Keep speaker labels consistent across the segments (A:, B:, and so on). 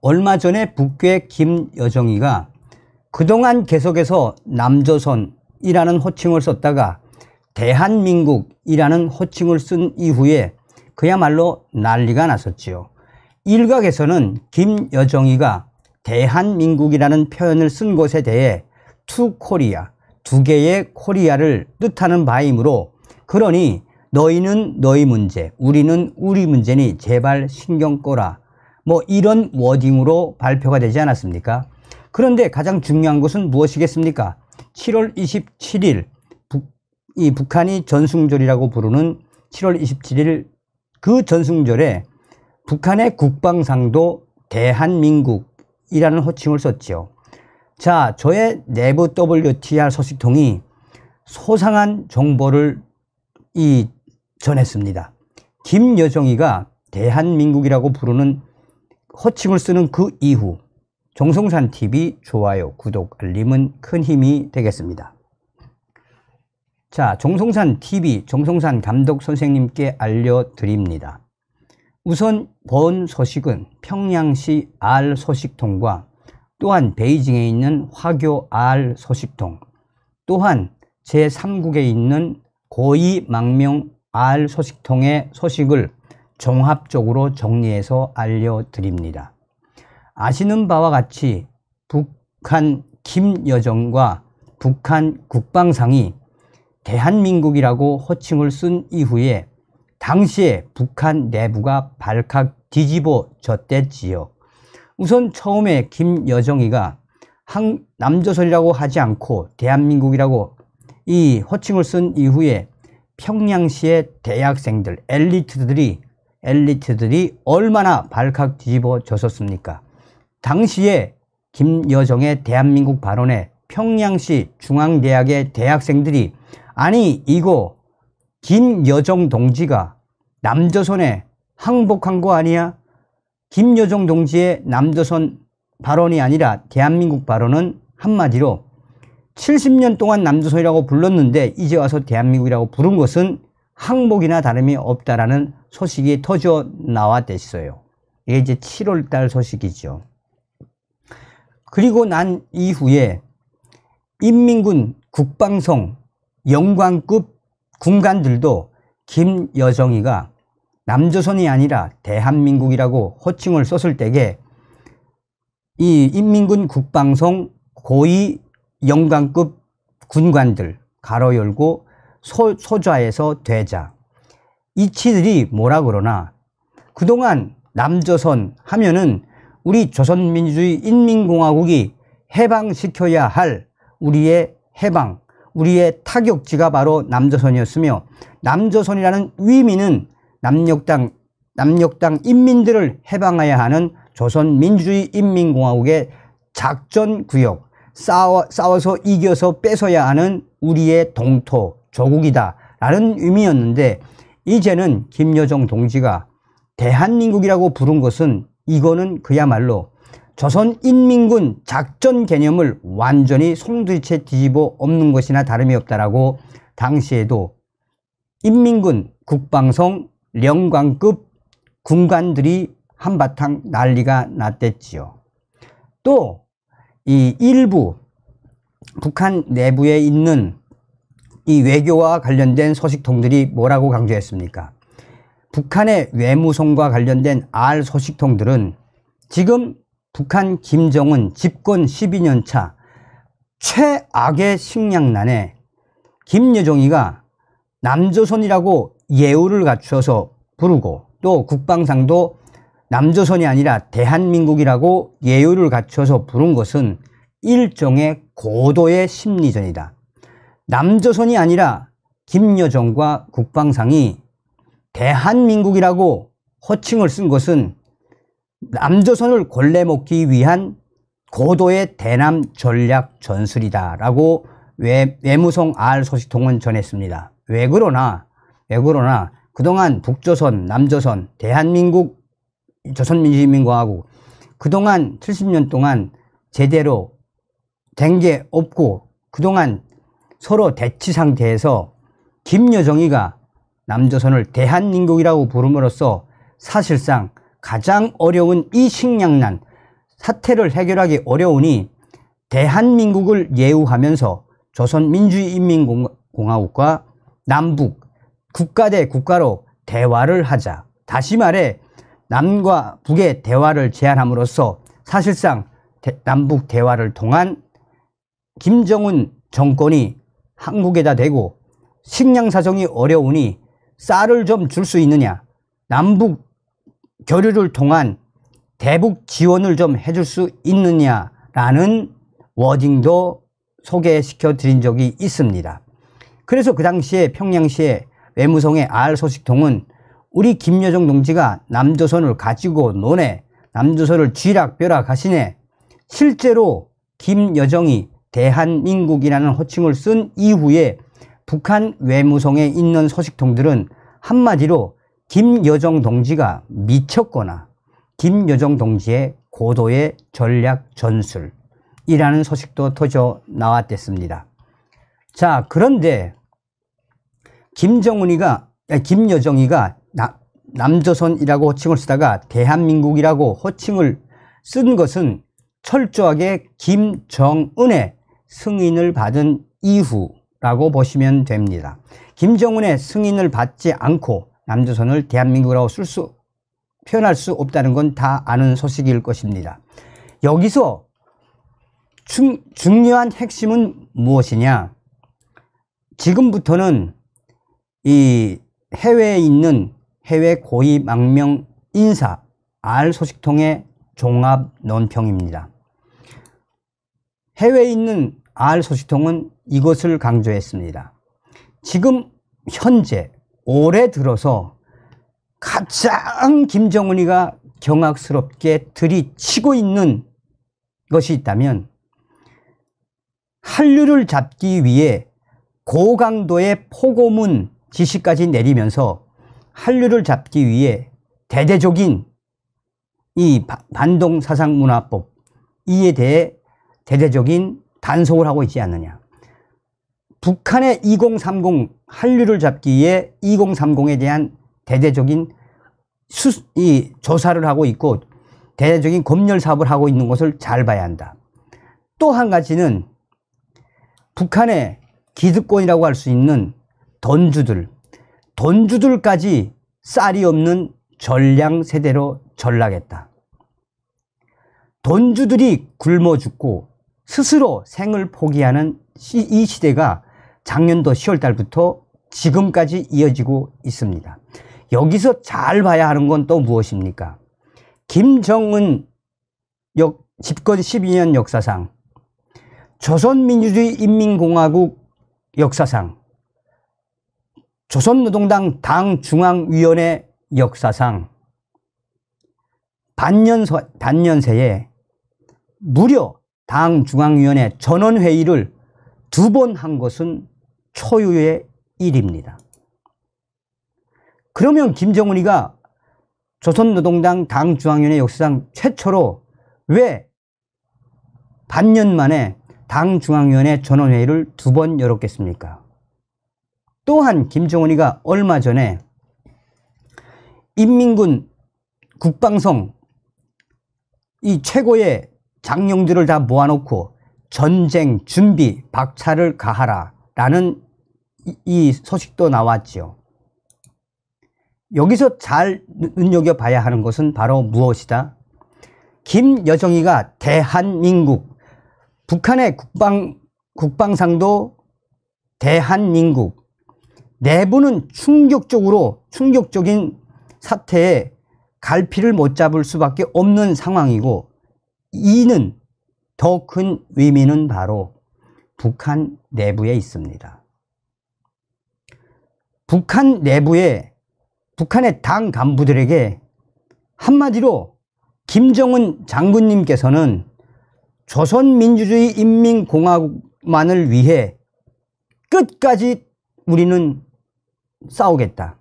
A: 얼마 전에 북괴 김여정이가 그동안 계속해서 남조선이라는 호칭을 썼다가 대한민국이라는 호칭을 쓴 이후에 그야말로 난리가 났었지요. 일각에서는 김여정이가 대한민국이라는 표현을 쓴 것에 대해 투 코리아, 두 개의 코리아를 뜻하는 바이므로 그러니 너희는 너희 문제, 우리는 우리 문제니 제발 신경 꺼라 뭐 이런 워딩으로 발표가 되지 않았습니까? 그런데 가장 중요한 것은 무엇이겠습니까? 7월 27일 북, 이 북한이 전승절이라고 부르는 7월 27일 그 전승절에 북한의 국방상도 대한민국이라는 호칭을 썼죠. 자, 저의 내부 WTR 소식통이 소상한 정보를 이 전했습니다. 김여정이가 대한민국이라고 부르는 호칭을 쓰는 그 이후 정성산 TV 좋아요, 구독, 알림은 큰 힘이 되겠습니다. 자, 정성산 TV 정성산 감독 선생님께 알려드립니다. 우선 본 소식은 평양시 R 소식통과 또한 베이징에 있는 화교 R 소식통, 또한 제3국에 있는 고이 망명 R 소식통의 소식을 종합적으로 정리해서 알려드립니다. 아시는 바와 같이 북한 김여정과 북한 국방상이 대한민국이라고 호칭을 쓴 이후에 당시에 북한 내부가 발칵 뒤집어졌댔지요. 우선 처음에 김여정이가 한, 남조선이라고 하지 않고 대한민국이라고 이 호칭을 쓴 이후에 평양시의 대학생들, 엘리트들이 엘리트들이 얼마나 발칵 뒤집어졌었습니까? 당시에 김여정의 대한민국 발언에 평양시 중앙대학의 대학생들이 아니 이거 김여정 동지가 남조선에 항복한 거 아니야? 김여정 동지의 남조선 발언이 아니라 대한민국 발언은 한마디로 70년 동안 남조선이라고 불렀는데 이제 와서 대한민국이라고 부른 것은 항목이나 다름이 없다라는 소식이 터져 나왔댔어요. 이게 이제 7월 달 소식이죠. 그리고 난 이후에 인민군 국방성 영광급 군관들도 김여정이가 남조선이 아니라 대한민국이라고 호칭을 썼을 때에 이 인민군 국방성 고위 영광급 군관들 가로 열고 소, 소좌에서 되자. 이치들이 뭐라 그러나 그동안 남조선 하면은 우리 조선민주주의 인민공화국이 해방시켜야 할 우리의 해방, 우리의 타격지가 바로 남조선이었으며 남조선이라는 위미는남력당남력당 인민들을 해방해야 하는 조선민주주의 인민공화국의 작전구역, 싸워, 싸워서 이겨서 뺏어야 하는 우리의 동토, 조국이다 라는 의미였는데 이제는 김여정 동지가 대한민국이라고 부른 것은 이거는 그야말로 조선인민군 작전 개념을 완전히 송두리째 뒤집어 엎는 것이나 다름이 없다라고 당시에도 인민군 국방성 영광급 군관들이 한바탕 난리가 났댔지요. 또 이 일부 북한 내부에 있는 이 외교와 관련된 소식통들이 뭐라고 강조했습니까? 북한의 외무성과 관련된 R 소식통들은 지금 북한 김정은 집권 12년 차 최악의 식량난에 김여정이가 남조선이라고 예우를 갖추어서 부르고 또 국방상도 남조선이 아니라 대한민국이라고 예우를 갖추어서 부른 것은 일종의 고도의 심리전이다. 남조선이 아니라 김여정과 국방상이 대한민국이라고 호칭을 쓴 것은 남조선을 골래먹기 위한 고도의 대남 전략 전술이다라고 외, 무성 R 소식통은 전했습니다. 왜 그러나 왜 그러나 그동안 북조선, 남조선, 대한민국, 조선민주인민공화국 그동안 70년 동안 제대로 된 게 없고 그동안 서로 대치 상태에서 김여정이가 남조선을 대한민국이라고 부름으로써 사실상 가장 어려운 이 식량난 사태를 해결하기 어려우니 대한민국을 예우하면서 조선민주인민공화국과 남북 국가 대 국가로 대화를 하자 다시 말해 남과 북의 대화를 제안함으로써 사실상 대, 남북 대화를 통한 김정은 정권이 한국에다 대고 식량 사정이 어려우니 쌀을 좀 줄 수 있느냐 남북 교류를 통한 대북 지원을 좀 해줄 수 있느냐라는 워딩도 소개시켜 드린 적이 있습니다. 그래서 그 당시에 평양시의 외무성의 알 소식통은 우리 김여정 동지가 남조선을 가지고 노네 남조선을 쥐락벼락 하시네 실제로 김여정이 대한민국이라는 호칭을 쓴 이후에 북한 외무성에 있는 소식통들은 한마디로 김여정 동지가 미쳤거나 김여정 동지의 고도의 전략 전술이라는 소식도 터져 나왔댔습니다. 자, 그런데 김정은이가, 김여정이가 남조선이라고 호칭을 쓰다가 대한민국이라고 호칭을 쓴 것은 철저하게 김정은의 승인을 받은 이후라고 보시면 됩니다. 김정은의 승인을 받지 않고 남조선을 대한민국이라고 쓸 수, 표현할 수 없다는 건 다 아는 소식일 것입니다. 여기서 중, 중요한 핵심은 무엇이냐? 지금부터는 이 해외에 있는 해외 고위 망명 인사 알 소식통의 종합 논평입니다. 해외에 있는 R 소식통은 이것을 강조했습니다. 지금 현재 올해 들어서 가장 김정은이가 경악스럽게 들이치고 있는 것이 있다면 한류를 잡기 위해 고강도의 포고문 지시까지 내리면서 한류를 잡기 위해 대대적인 이 반동사상문화법 이에 대해 대대적인 단속을 하고 있지 않느냐. 북한의 2030 한류를 잡기에 2030에 대한 대대적인 수, 이 조사를 하고 있고 대대적인 검열 사업을 하고 있는 것을 잘 봐야 한다. 또 한 가지는 북한의 기득권이라고 할 수 있는 돈주들돈주들까지 쌀이 없는 전량 세대로 전락했다. 돈주들이 굶어 죽고 스스로 생을 포기하는 이 시대가 작년도 10월 달부터 지금까지 이어지고 있습니다. 여기서 잘 봐야 하는 건 또 무엇입니까? 김정은 역, 집권 12년 역사상, 조선민주주의 인민공화국 역사상, 조선노동당 당중앙위원회 역사상, 반년, 반년세에 무려 당 중앙위원회 전원회의를 두 번 한 것은 초유의 일입니다. 그러면 김정은이가 조선노동당 당 중앙위원회 역사상 최초로 왜 반년 만에 당 중앙위원회 전원회의를 두 번 열었겠습니까? 또한 김정은이가 얼마 전에 인민군 국방성 이 최고의 장룡들을 다 모아놓고 전쟁 준비 박차를 가하라 라는 이 소식도 나왔지요. 여기서 잘 눈여겨봐야 하는 것은 바로 무엇이다? 김여정이가 대한민국, 북한의 국방, 국방상도 대한민국, 내부는 충격적으로, 충격적인 사태에 갈피를 못 잡을 수밖에 없는 상황이고, 이는 더 큰 의미는 바로 북한 내부에 있습니다. 북한 내부에 북한의 당 간부들에게 한마디로 김정은 장군님께서는 조선민주주의 인민공화국만을 위해 끝까지 우리는 싸우겠다.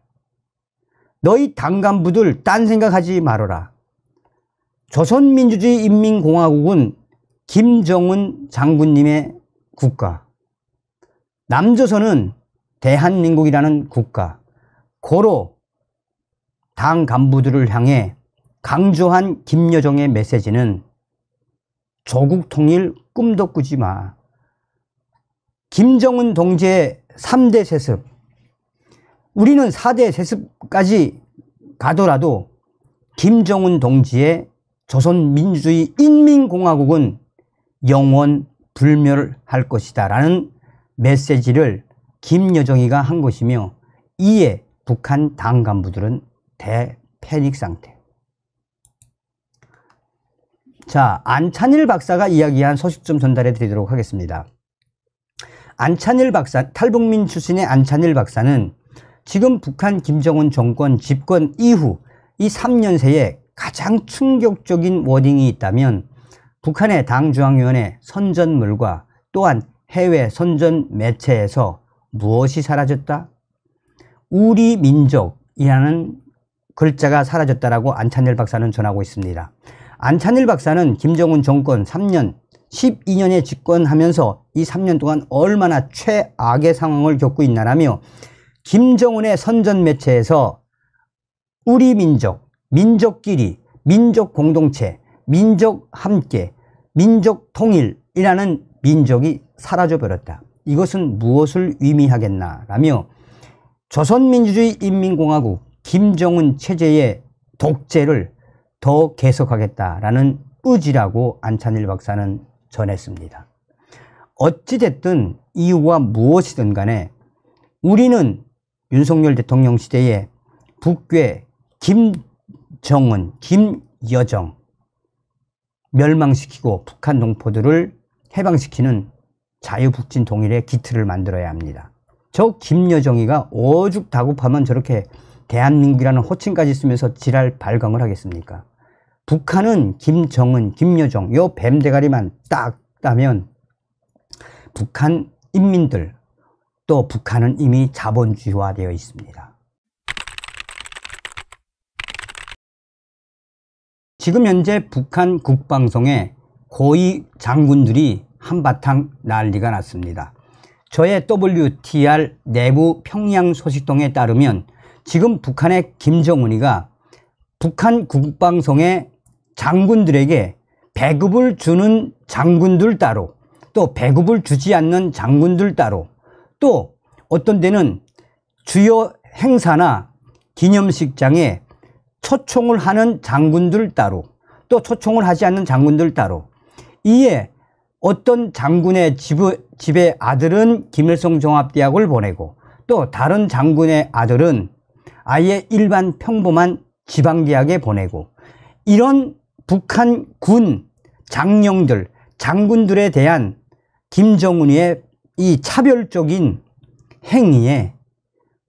A: 너희 당 간부들 딴 생각하지 말어라 조선민주주의 인민공화국은 김정은 장군님의 국가, 남조선은 대한민국이라는 국가, 고로 당 간부들을 향해 강조한 김여정의 메시지는 조국 통일 꿈도 꾸지 마. 김정은 동지의 3대 세습, 우리는 4대 세습까지 가더라도 김정은 동지의 조선민주주의 인민공화국은 영원 불멸할 것이다 라는 메시지를 김여정이가 한 것이며 이에 북한 당 간부들은 대패닉 상태 자 안찬일 박사가 이야기한 소식 좀 전달해 드리도록 하겠습니다 안찬일 박사 탈북민 출신의 안찬일 박사는 지금 북한 김정은 정권 집권 이후 이 3년 새에 가장 충격적인 워딩이 있다면 북한의 당중앙위원회 선전물과 또한 해외 선전 매체에서 무엇이 사라졌다? 우리 민족이라는 글자가 사라졌다라고 안찬일 박사는 전하고 있습니다. 안찬일 박사는 김정은 정권 3년, 12년에 집권하면서 이 3년 동안 얼마나 최악의 상황을 겪고 있나라며 김정은의 선전 매체에서 우리 민족, 민족끼리, 민족 공동체, 민족 함께, 민족 통일이라는 민족이 사라져 버렸다. 이것은 무엇을 의미하겠나 라며 조선민주주의 인민공화국 김정은 체제의 독재를 더 계속하겠다라는 의지라고 안찬일 박사는 전했습니다. 어찌됐든 이유가 무엇이든 간에 우리는 윤석열 대통령 시대에 북괴 김 정은, 김여정 멸망시키고 북한 동포들을 해방시키는 자유북진 동일의 기틀을 만들어야 합니다. 저 김여정이가 오죽 다급하면 저렇게 대한민국이라는 호칭까지 쓰면서 지랄 발광을 하겠습니까? 북한은 김정은, 김여정 요 뱀대가리만 딱 따면 북한 인민들 또 북한은 이미 자본주의화되어 있습니다. 지금 현재 북한 국방성에 고위 장군들이 한바탕 난리가 났습니다. 저의 WTR 내부 평양 소식통에 따르면 지금 북한의 김정은이가 북한 국방성의 장군들에게 배급을 주는 장군들 따로 또 배급을 주지 않는 장군들 따로 또 어떤 데는 주요 행사나 기념식장에 초청을 하는 장군들 따로 또 초청을 하지 않는 장군들 따로 이에 어떤 장군의 집의 아들은 김일성 종합대학을 보내고 또 다른 장군의 아들은 아예 일반 평범한 지방대학에 보내고 이런 북한 군 장령들 장군들에 대한 김정은의 이 차별적인 행위에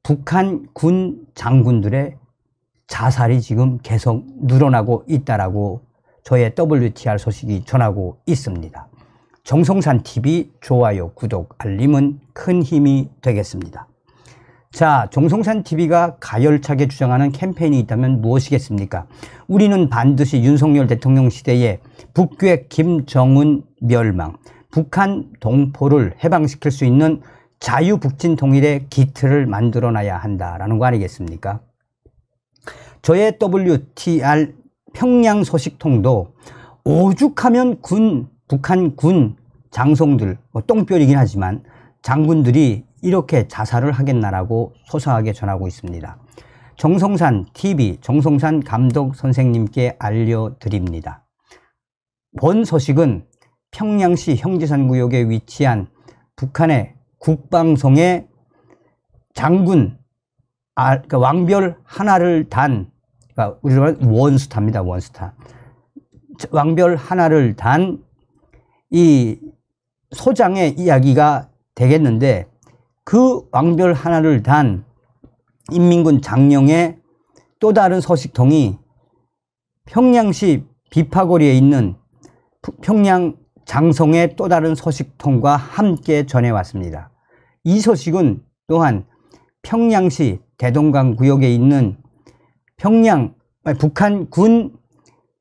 A: 북한 군 장군들의 자살이 지금 계속 늘어나고 있다라고 저의 WTR 소식이 전하고 있습니다. 정성산 TV 좋아요, 구독, 알림은 큰 힘이 되겠습니다. 자, 정성산 TV가 가열차게 주장하는 캠페인이 있다면 무엇이겠습니까? 우리는 반드시 윤석열 대통령 시대에 북괴 김정은 멸망, 북한 동포를 해방시킬 수 있는 자유북진 통일의 기틀을 만들어 놔야 한다라는 거 아니겠습니까? 저의 WTR 평양 소식통도 오죽하면 군, 북한 군 장성들, 뭐 똥뼈이긴 하지만 장군들이 이렇게 자살을 하겠나라고 소소하게 전하고 있습니다. 정성산 TV 정성산 감독 선생님께 알려드립니다. 본 소식은 평양시 형제산 구역에 위치한 북한의 국방성의 장군 아, 그러니까 왕별 하나를 단 그러니까 우리말 원스타입니다. 원스타. 왕별 하나를 단 이 소장의 이야기가 되겠는데 그 왕별 하나를 단 인민군 장령의 또 다른 소식통이 평양시 비파거리에 있는 평양 장성의 또 다른 소식통과 함께 전해왔습니다. 이 소식은 또한 평양시 대동강 구역에 있는 평양 아니, 북한 군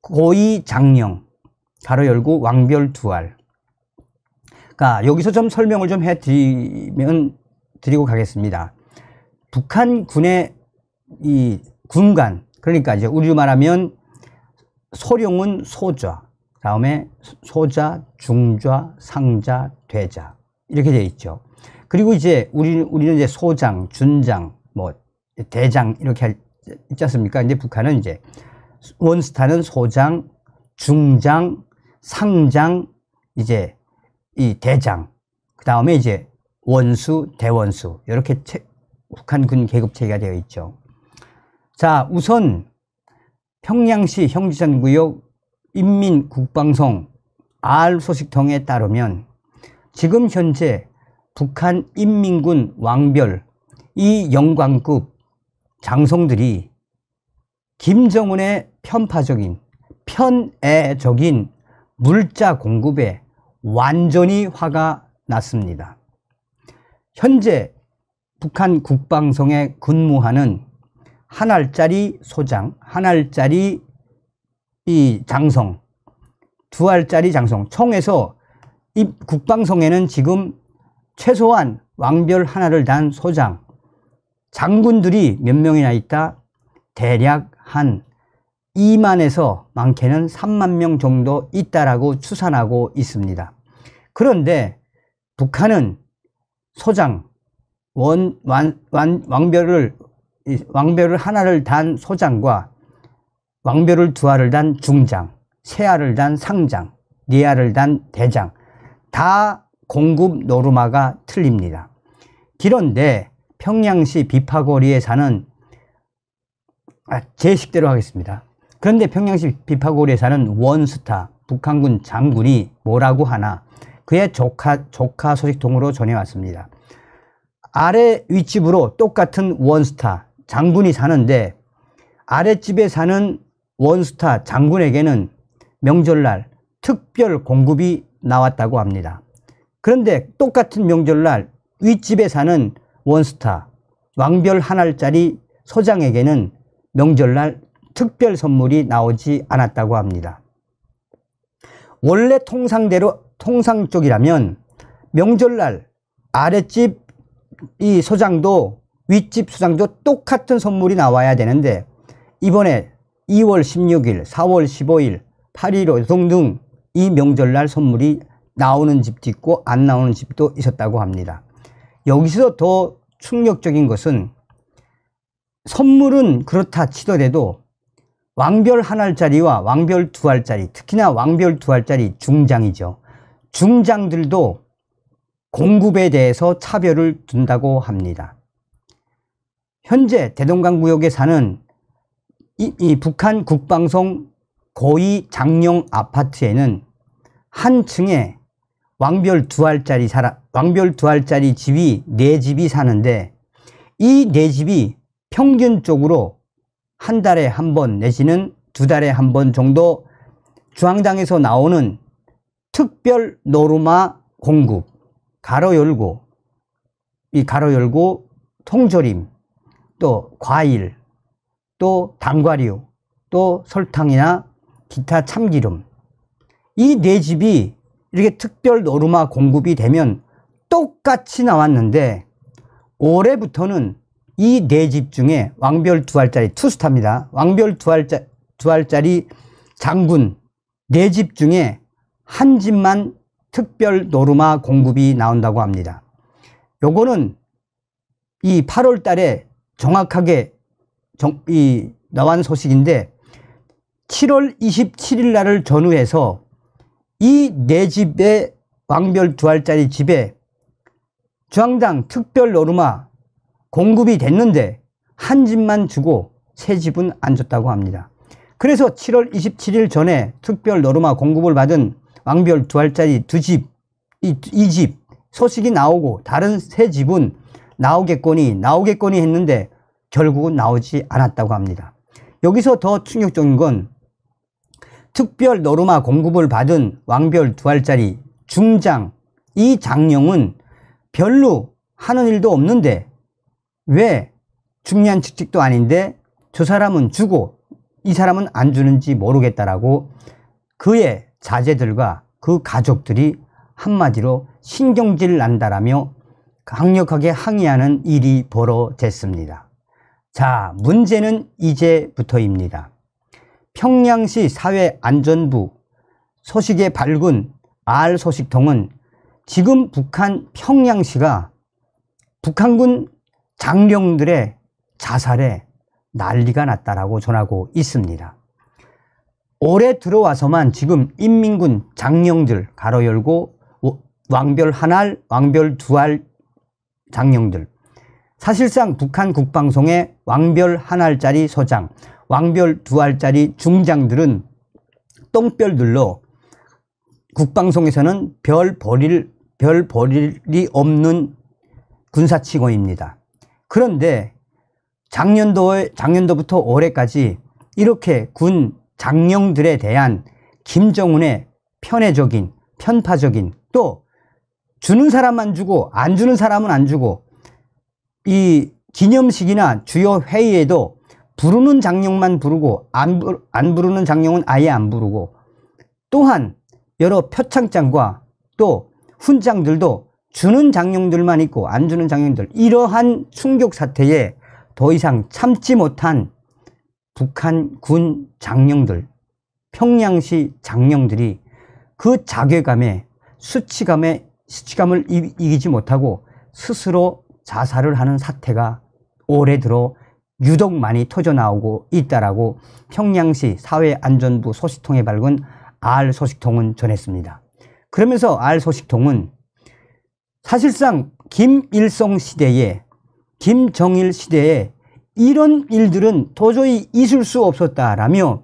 A: 고위 장령 가로 열고 왕별 두알. 그러니까 여기서 좀 설명을 좀 해드리면 드리고 가겠습니다. 북한 군의 이 군관 그러니까 이제 우리로 말하면 소령은 소좌, 다음에 소좌, 중좌, 상좌, 대좌 이렇게 되어 있죠. 그리고 이제 우리 우리는 이제 소장, 준장, 뭐 대장 이렇게 할 있지 않습니까? 이제 북한은 이제 원스타는 소장, 중장, 상장, 이제 이 대장, 그 다음에 이제 원수, 대원수 이렇게 채, 북한 군 계급 체계가 되어 있죠. 자, 우선 평양시 형지전구역 인민국방송 R 소식통에 따르면 지금 현재 북한 인민군 왕별 이 영광급 장성들이 김정은의 편파적인 편애적인 물자 공급에 완전히 화가 났습니다. 현재 북한 국방성에 근무하는 한 알짜리 소장, 한 알짜리 이 장성, 두 알짜리 장성, 총에서이 국방성에는 지금 최소한 왕별 하나를 단 소장, 장군들이 몇 명이나 있다? 대략 한 2만에서 많게는 3만 명 정도 있다라고 추산하고 있습니다. 그런데 북한은 소장, 원, 완, 완, 왕별을, 왕별을 하나를 단 소장과 왕별을 두 알을 단 중장, 세 알을 단 상장, 네 알을 단 대장, 다 공급 노르마가 틀립니다. 그런데 평양시 비파고리에 사는 아, 제 식대로 하겠습니다. 그런데 평양시 비파고리에 사는 원스타 북한군 장군이 뭐라고 하나 그의 조카, 조카 소식통으로 전해왔습니다. 아래 윗집으로 똑같은 원스타 장군이 사는데 아랫집에 사는 원스타 장군에게는 명절날 특별 공급이 나왔다고 합니다. 그런데 똑같은 명절날 윗집에 사는 원스타, 왕별 한 알짜리 소장에게는 명절날 특별 선물이 나오지 않았다고 합니다. 원래 통상대로 통상 쪽이라면 명절날 아랫집 이 소장도 윗집 소장도 똑같은 선물이 나와야 되는데 이번에 2월 16일, 4월 15일, 8일 노동 등이 명절날 선물이 나오는 집도 있고 안 나오는 집도 있었다고 합니다. 여기서 더 충격적인 것은 선물은 그렇다 치더라도 왕별 한 알짜리와 왕별 두 알짜리 특히나 왕별 두 알짜리 중장이죠 중장들도 공급에 대해서 차별을 둔다고 합니다 현재 대동강 구역에 사는 이, 이 북한 국방성 고위 장룡 아파트에는 한 층에 왕별 두 알짜리 사람, 왕별 두 알짜리 집이 네 집이 사는데 이 네 집이 평균적으로 한 달에 한 번 내지는 두 달에 한 번 정도 주황당에서 나오는 특별 노르마 공급 가로 열고 이 가로 열고 통조림 또 과일 또 당과류 또 설탕이나 기타 참기름 이 네 집이 이렇게 특별 노르마 공급이 되면 똑같이 나왔는데 올해부터는 이 네 집 중에 왕별 두 알짜리 투스타입니다. 왕별 두, 알짜, 두 알짜리 장군 네 집 중에 한 집만 특별 노르마 공급이 나온다고 합니다. 요거는 이 8월 달에 정확하게 정, 이 나온 소식인데 7월 27일 날을 전후해서 이내 네 집의 왕별 두 알짜리 집에 주황당 특별 노르마 공급이 됐는데 한 집만 주고 세 집은 안 줬다고 합니다. 그래서 7월 27일 전에 특별 노르마 공급을 받은 왕별 두 알짜리 두 집, 이, 이집 소식이 나오고 다른 세 집은 나오겠거니 나오겠거니 했는데 결국은 나오지 않았다고 합니다. 여기서 더 충격적인 건 특별 노르마 공급을 받은 왕별 두 알짜리 중장 이 장룡은 별로 하는 일도 없는데 왜 중요한 직책도 아닌데 저 사람은 주고 이 사람은 안 주는지 모르겠다라고 그의 자제들과 그 가족들이 한마디로 신경질 난다라며 강력하게 항의하는 일이 벌어졌습니다. 자, 문제는 이제부터입니다. 평양시 사회안전부 소식의 밝은 R 소식통은 지금 북한 평양시가 북한군 장령들의 자살에 난리가 났다라고 전하고 있습니다. 올해 들어와서만 지금 인민군 장령들 가로 열고 왕별 한 알, 왕별 두 알 장령들 사실상 북한 국방송의 왕별 한 알짜리 소장 왕별 두 알짜리 중장들은 똥별들로 국방송에서는 별 버릴, 별버릴이 없는 군사치고입니다. 그런데 작년도에, 작년도부터 올해까지 이렇게 군 장령들에 대한 김정은의 편애적인, 편파적인 또 주는 사람만 주고 안 주는 사람은 안 주고 이 기념식이나 주요 회의에도 부르는 장룡만 부르고 안, 부르, 안 부르는 장룡은 아예 안 부르고 또한 여러 표창장과 또 훈장들도 주는 장룡들만 있고 안 주는 장룡들 이러한 충격 사태에 더 이상 참지 못한 북한 군 장령들, 평양시 장령들이 그 자괴감에 수치감에 수치감을 이기지 못하고 스스로 자살을 하는 사태가 올해 들어 유독 많이 터져나오고 있다라고 평양시 사회안전부 소식통에 밝은 R 소식통은 전했습니다. 그러면서 R 소식통은 사실상 김일성 시대에 김정일 시대에 이런 일들은 도저히 있을 수 없었다라며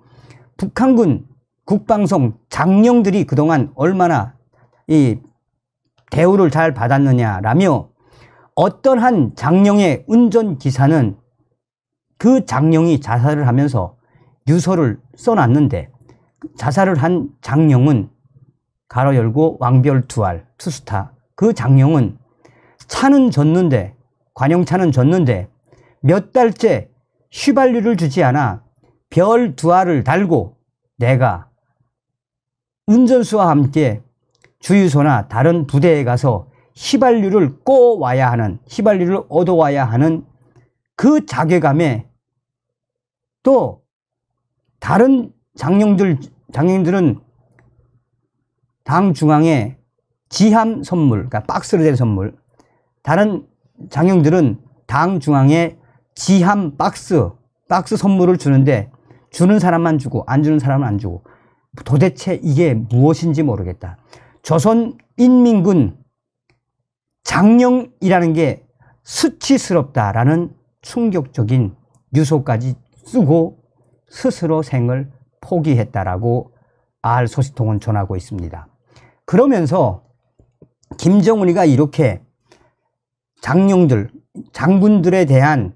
A: 북한군 국방성 장령들이 그동안 얼마나 이 대우를 잘 받았느냐라며 어떠한 장령의 운전기사는 그 장령이 자살을 하면서 유서를 써놨는데 자살을 한 장령은 가로 열고 왕별두 알 투스타 그 장령은 차는 졌는데 관용차는 졌는데 몇 달째 휘발유를 주지 않아 별 두 알을 달고 내가 운전수와 함께 주유소나 다른 부대에 가서 휘발유를 꼬와야 하는 휘발유를 얻어와야 하는 그 자괴감에 또 다른 장룡들 장님들은 당 중앙에 지함 선물, 그러니까 박스로 된 선물. 다른 장룡들은 당 중앙에 지함 박스, 박스 선물을 주는데 주는 사람만 주고 안 주는 사람은 안 주고 도대체 이게 무엇인지 모르겠다. 조선인민군 장령이라는 게 수치스럽다라는 충격적인 뉴소까지 쓰고 스스로 생을 포기했다라고 알 소식통은 전하고 있습니다. 그러면서 김정은이가 이렇게 장룡들, 장군들에 대한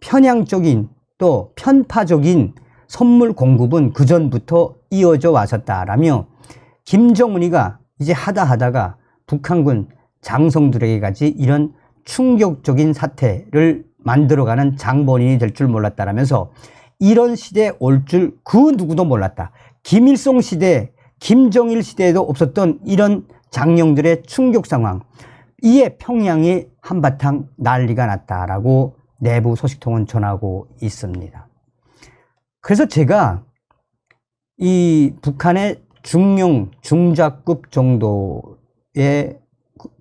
A: 편향적인 또 편파적인 선물 공급은 그전부터 이어져 왔었다라며 김정은이가 이제 하다 하다가 북한군 장성들에게까지 이런 충격적인 사태를 만들어가는 장본인이 될 줄 몰랐다라면서 이런 시대에 올 줄 그 누구도 몰랐다. 김일성 시대, 김정일 시대에도 없었던 이런 장령들의 충격 상황. 이에 평양이 한바탕 난리가 났다라고 내부 소식통은 전하고 있습니다. 그래서 제가 이 북한의 중령, 중자급 정도의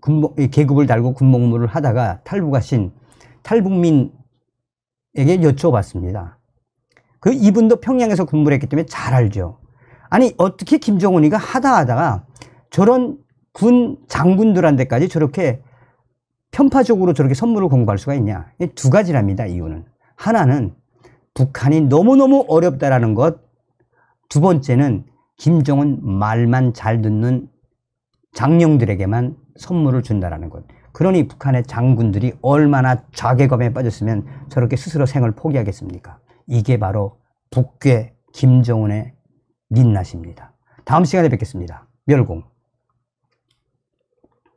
A: 근무, 계급을 달고 군복무를 하다가 탈북하신 탈북민에게 여쭤봤습니다. 그 이분도 평양에서 근무를 했기 때문에 잘 알죠. 아니 어떻게 김정은이가 하다 하다가 저런 군 장군들한테까지 저렇게 편파적으로 저렇게 선물을 공부할 수가 있냐. 두 가지랍니다. 이유는. 하나는 북한이 너무너무 어렵다라는 것. 두 번째는 김정은 말만 잘 듣는 장령들에게만 선물을 준다라는 것. 그러니 북한의 장군들이 얼마나 자괴감에 빠졌으면 저렇게 스스로 생을 포기하겠습니까? 이게 바로 북괴 김정은의 민낯입니다. 다음 시간에 뵙겠습니다. 멸공.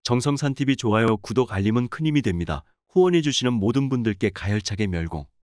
A: 정성산 TV 좋아요, 구독, 알림은 큰 힘이 됩니다. 후원해 주시는 모든 분들께 가열차게 멸공.